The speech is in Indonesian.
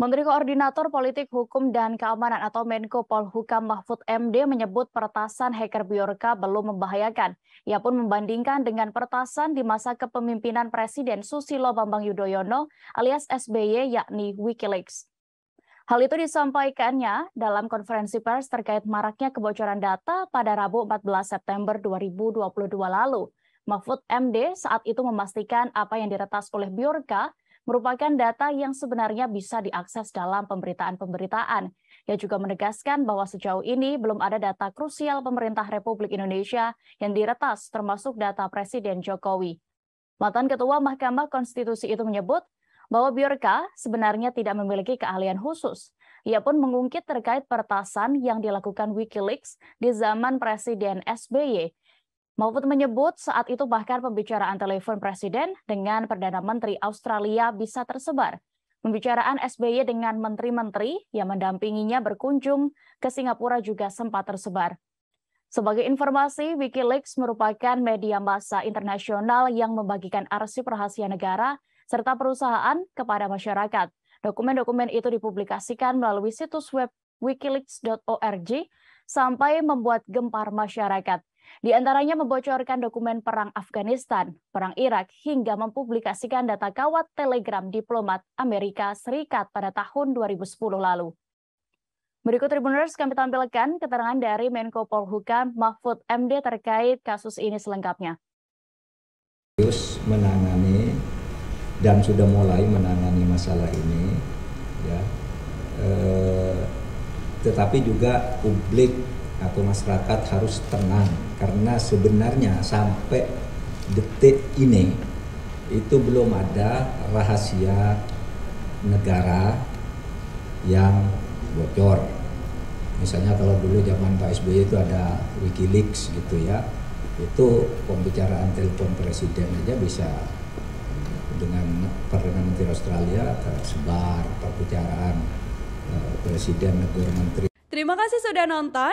Menteri Koordinator Politik Hukum dan Keamanan atau Menko Polhukam Mahfud MD menyebut pertasan hacker Biorka belum membahayakan. Ia pun membandingkan dengan pertasan di masa kepemimpinan Presiden Susilo Bambang Yudhoyono alias SBY yakni Wikileaks. Hal itu disampaikannya dalam konferensi pers terkait maraknya kebocoran data pada Rabu 14 September 2022 lalu. Mahfud MD saat itu memastikan apa yang diretas oleh Biorka merupakan data yang sebenarnya bisa diakses dalam pemberitaan-pemberitaan. Ia juga menegaskan bahwa sejauh ini belum ada data krusial pemerintah Republik Indonesia yang diretas, termasuk data Presiden Jokowi. Mantan Ketua Mahkamah Konstitusi itu menyebut bahwa Biorka sebenarnya tidak memiliki keahlian khusus. Ia pun mengungkit terkait pertasan yang dilakukan Wikileaks di zaman Presiden SBY Mahfud menyebut saat itu bahkan pembicaraan telepon Presiden dengan Perdana Menteri Australia bisa tersebar. Pembicaraan SBY dengan menteri-menteri yang mendampinginya berkunjung ke Singapura juga sempat tersebar. Sebagai informasi, Wikileaks merupakan media massa internasional yang membagikan arsip rahasia negara serta perusahaan kepada masyarakat. Dokumen-dokumen itu dipublikasikan melalui situs web wikileaks.org sampai membuat gempar masyarakat. Di antaranya membocorkan dokumen perang Afghanistan, perang Irak, hingga mempublikasikan data kawat telegram diplomat Amerika Serikat pada tahun 2010 lalu. Berikut Tribuners kami tampilkan keterangan dari Menko Polhukam Mahfud MD terkait kasus ini selengkapnya. Terus menangani dan sudah mulai menangani masalah ini, ya. Eh, tetapi juga publik atau masyarakat harus tenang karena sebenarnya sampai detik ini itu belum ada rahasia negara yang bocor. Misalnya kalau dulu zaman Pak SBY itu ada WikiLeaks gitu ya, itu pembicaraan telepon presiden aja bisa dengan perdana menteri Australia tersebar perbicaraan eh, presiden negara menteri. Terima kasih sudah nonton.